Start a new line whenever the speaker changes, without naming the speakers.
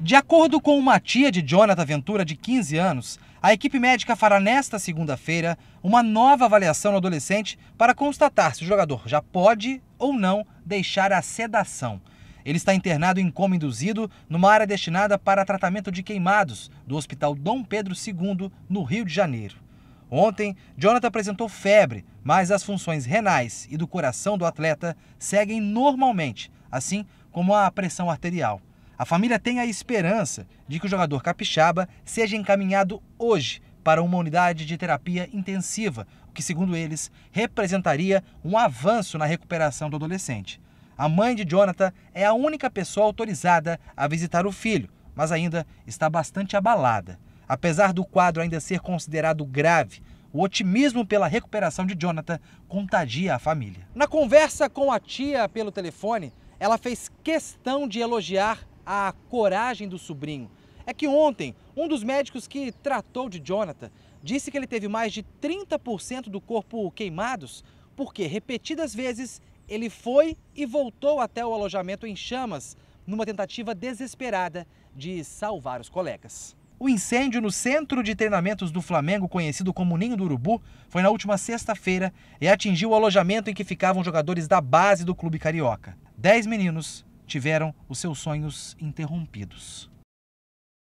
De acordo com uma tia de Jonathan Ventura, de 15 anos, a equipe médica fará nesta segunda-feira uma nova avaliação no adolescente para constatar se o jogador já pode ou não deixar a sedação. Ele está internado em coma induzido numa área destinada para tratamento de queimados do Hospital Dom Pedro II, no Rio de Janeiro. Ontem, Jonathan apresentou febre, mas as funções renais e do coração do atleta seguem normalmente, assim como a pressão arterial. A família tem a esperança de que o jogador capixaba seja encaminhado hoje para uma unidade de terapia intensiva, o que, segundo eles, representaria um avanço na recuperação do adolescente. A mãe de Jonathan é a única pessoa autorizada a visitar o filho, mas ainda está bastante abalada. Apesar do quadro ainda ser considerado grave, o otimismo pela recuperação de Jonathan contagia a família. Na conversa com a tia pelo telefone, ela fez questão de elogiar a coragem do sobrinho. É que ontem, um dos médicos que tratou de Jonathan disse que ele teve mais de 30% do corpo queimados porque repetidas vezes ele foi e voltou até o alojamento em chamas numa tentativa desesperada de salvar os colegas. O incêndio no centro de treinamentos do Flamengo, conhecido como Ninho do Urubu, foi na última sexta-feira e atingiu o alojamento em que ficavam jogadores da base do clube carioca. Dez meninos tiveram os seus sonhos interrompidos.